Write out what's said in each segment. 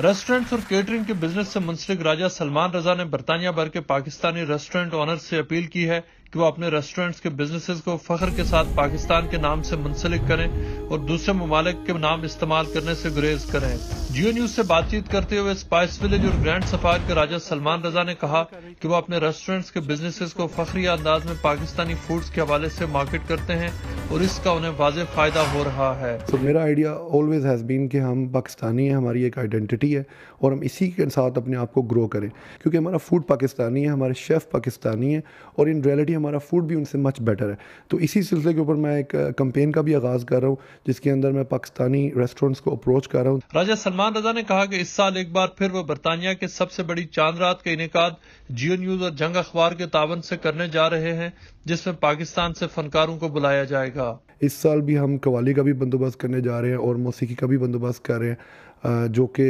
restaurants और catering के business से मुंसलिक राजा सलमान रजा ने बरतानिया भर के पाकिस्तानी रेस्टोरेंट ऑनर से अपील की है कि वो अपने रेस्टोरेंट्स के बिजनेसेस को फख्र के साथ पाकिस्तान के नाम से मुंसलिक करें और दूसरे ममालिक के नाम इस्तेमाल करने से गुरेज करें जियो न्यूज से बातचीत करते हुए स्पाइस विलेज और ग्रैंड सफार के राजा सलमान रजा ने कहा कि वो अपने रेस्टोरेंट्स के बिजनेसेस को फखरी अंदाज में पाकिस्तानी फूड्स के हवाले से मार्केट करते हैं और इसका उन्हें वाज फ़ायदा हो रहा है तो so, मेरा आइडिया ऑलवेज हैज़ बीन कि हम पाकिस्तानी हैं हमारी एक आइडेंटिटी है और हम इसी के साथ अपने आप को ग्रो करें क्योंकि हमारा फूड पाकिस्तानी है हमारे शेफ़ पाकिस्तानी है और इन रियलिटी हमारा फूड भी उनसे मच बेटर है तो इसी सिलसिले के ऊपर मैं एक कंपेन uh, का भी आगाज़ कर रहा हूँ जिसके अंदर मैं पाकिस्तानी रेस्टोरेंट्स को अप्रोच कर रहा हूँ राजा सलमान रजा ने कहा कि इस साल एक बार फिर वो बरतानिया के सबसे बड़ी चांद रात का इनका जियो न्यूज़ और जंग अखबार के तावन से करने जा रहे हैं जिसमें पाकिस्तान से फनकारों को बुलाया जाएगा का इस साल भी हम कवाली का भी बंदोबस्त करने जा रहे हैं और मौसीकी का भी बंदोबस्त कर रहे हैं जो कि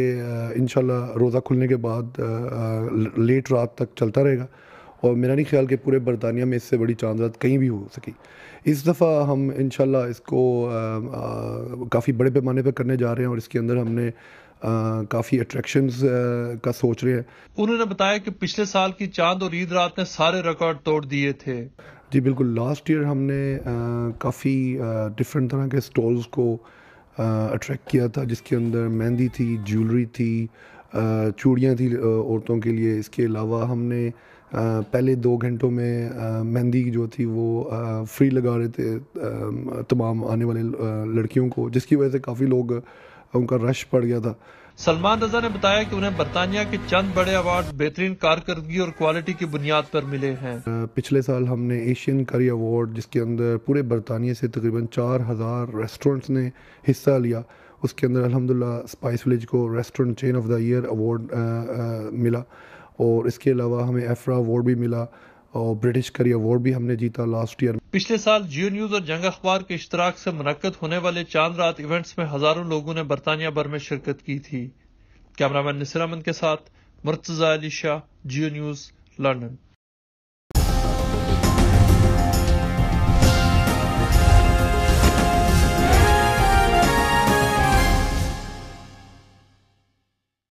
इन रोज़ा खुलने के बाद लेट रात तक चलता रहेगा और मेरा नहीं ख्याल कि पूरे बरतानिया में इससे बड़ी रात कहीं भी हो सकी इस दफ़ा हम इन इसको काफ़ी बड़े पैमाने पर करने जा रहे हैं और इसके अंदर हमने काफ़ी अट्रैक्शंस का सोच रहे हैं उन्होंने बताया कि पिछले साल की चांद और ईद रात ने सारे रिकॉर्ड तोड़ दिए थे जी बिल्कुल लास्ट ईयर हमने काफ़ी डिफरेंट तरह के स्टॉल्स को अट्रैक्ट किया था जिसके अंदर मेहंदी थी ज्वेलरी थी चूड़ियाँ थी औरतों के लिए इसके अलावा हमने पहले दो घंटों में मेहंदी जो थी वो फ्री लगा रहे थे तमाम आने वाले लड़कियों को जिसकी वजह से काफ़ी लोग उनका रश पड़ गया था सलमान रजा ने बताया कि उन्हें बरतानिया के चंद बड़े अवार्ड बेहतरीन कारकर्दगी और क्वालिटी की बुनियाद पर मिले हैं पिछले साल हमने एशियन करी अवार्ड जिसके अंदर पूरे बरतानिया से तकरीबन चार हज़ार रेस्टोरेंट्स ने हिस्सा लिया उसके अंदर अलहमदिल्ला स्पाइस विलेज को restaurant chain of the year award मिला और इसके अलावा हमें एफ्रा अवार्ड भी मिला और ब्रिटिश करी अवार्ड भी हमने जीता लास्ट ईयर पिछले साल जियो न्यूज और जंग अखबार के इश्तराक से मनकद होने वाले चांद रात इवेंट्स में हजारों लोगों ने बरतानिया भर में शिरकत की थी कैमरामैन निसर के साथ Murtaza Ali Shah Geo news London